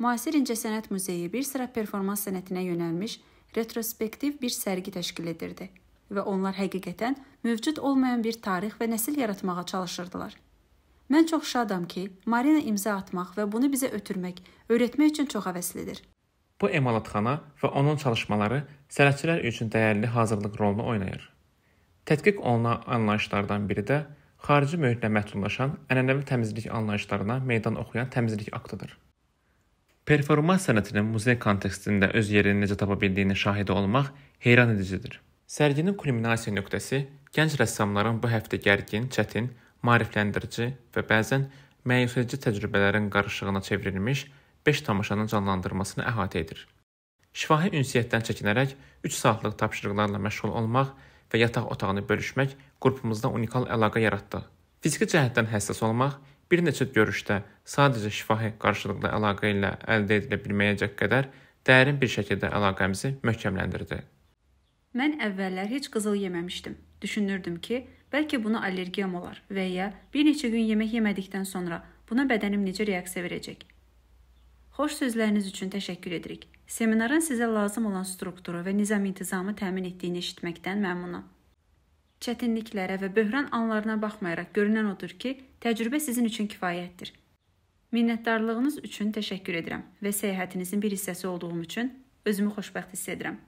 Müasir İncəsənət Muzeyi bir sıra performans sənətinə yönəlmiş retrospektiv bir sərgi təşkil edirdi və onlar həqiqətən mövcud olmayan bir tarix və nəsil yaratmağa çalışırdılar. Mən çox şadam ki, Marina imza atmaq və bunu bizə ötürmək, öyrətmək üçün çox həvəslidir. Bu emalatxana və onun çalışmaları sənətçilər üçün dəyərli hazırlıq rolunu oynayır. Tədqiq olunan anlayışlardan biri də xarici mühitlə məhdudlaşan ənənəvi təmizlik anlayışlarına meydan oxuyan təmizlik aktıdır. Performans sənətinin muzey kontekstində öz yerini necə tapa bildiyini şahid olmaq heyran edicidir. Sərginin kulminasiya nöqtəsi gənc rəssamların bu həftə gərgin, çətin, maarifləndirici və bəzən məyus edici təcrübələrin qarışığına çevrilmiş 5 tamaşanın canlandırmasını əhatə edir. Şifahi ünsiyyətdən çəkinərək 3 saatlıq tapşırıqlarla məşğul olmaq və yataq otağını bölüşmək qrupumuzda unikal əlaqə yaratdı. Fiziki cəhətdən həssas olmaq bir neçə görüşdə sadəcə şifahi qarşılıqlı əlaqə ilə əldə edilə bilməyəcək qədər dərin bir şəkildə əlaqəmizi möhkəmləndirdi. Mən əvvəllər heç qızıl yeməmişdim. Düşünürdüm ki, bəlkə buna allergiyam olar və ya bir neçə gün yemək yemədikdən sonra buna bədənim necə reaksiya verəcək. Xoş sözləriniz üçün təşəkkür edirik. Seminarın sizə lazım olan strukturu və nizam-intizamı təmin etdiyini eşitməkdən məmnunam. Çətinliklərə və böhran anlarına baxmayaraq görünən odur ki, təcrübə sizin üçün kifayətdir. Minnətdarlığınız üçün təşəkkür edirəm və səyahətinizin bir hissəsi olduğum üçün özümü xoşbəxt hiss edirəm.